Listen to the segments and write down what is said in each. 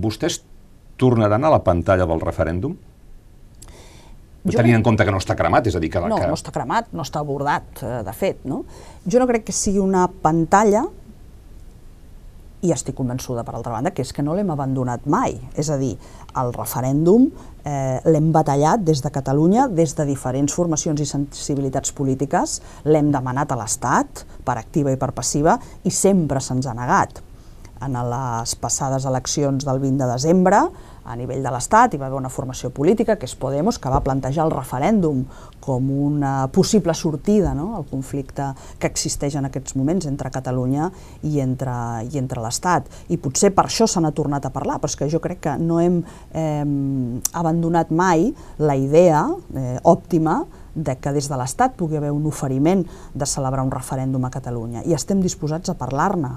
vostès tornaran a la pantalla del referèndum? Jo tenint en compte que no està cremat, és a dir, que... No, que... no està cremat, no està abordat, eh, de fet, no? Jo no crec que sigui una pantalla, i estic convençuda, per altra banda, que és que no l'hem abandonat mai. És a dir, el referèndum eh, l'hem batallat des de Catalunya, des de diferents formacions i sensibilitats polítiques, l'hem demanat a l'Estat, per activa i per passiva, i sempre se'ns ha negat en les passades eleccions del 20 de desembre, a nivell de l'Estat, hi va haver una formació política, que és Podemos, que va plantejar el referèndum com una possible sortida no? al conflicte que existeix en aquests moments entre Catalunya i entre, i entre l'Estat. I potser per això se n'ha tornat a parlar, però és que jo crec que no hem eh, abandonat mai la idea eh, òptima de que des de l'Estat pugui haver un oferiment de celebrar un referèndum a Catalunya i estem disposats a parlar-ne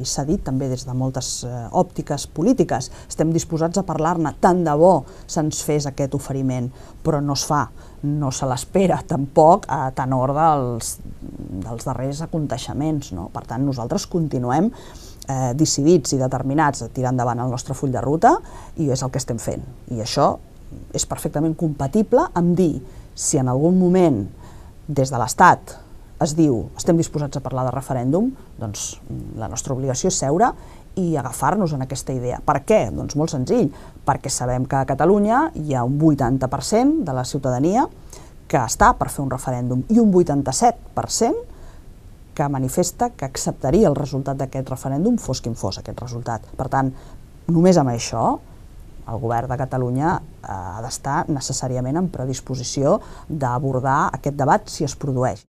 i s'ha dit també des de moltes eh, òptiques polítiques, estem disposats a parlar-ne, tant de bo se'ns fes aquest oferiment, però no es fa no se l'espera tampoc a tenor dels, dels darrers aconteixements. No? Per tant, nosaltres continuem eh, decidits i determinats a tirar endavant el nostre full de ruta i és el que estem fent. I això és perfectament compatible amb dir si en algun moment des de l'Estat es diu estem disposats a parlar de referèndum, doncs mm, la nostra obligació és seure i agafar-nos en aquesta idea. Per què? Doncs molt senzill, perquè sabem que a Catalunya hi ha un 80% de la ciutadania que està per fer un referèndum i un 87% que manifesta que acceptaria el resultat d'aquest referèndum fos quin fos aquest resultat. Per tant, només amb això el govern de Catalunya eh, ha d'estar necessàriament en predisposició d'abordar aquest debat si es produeix.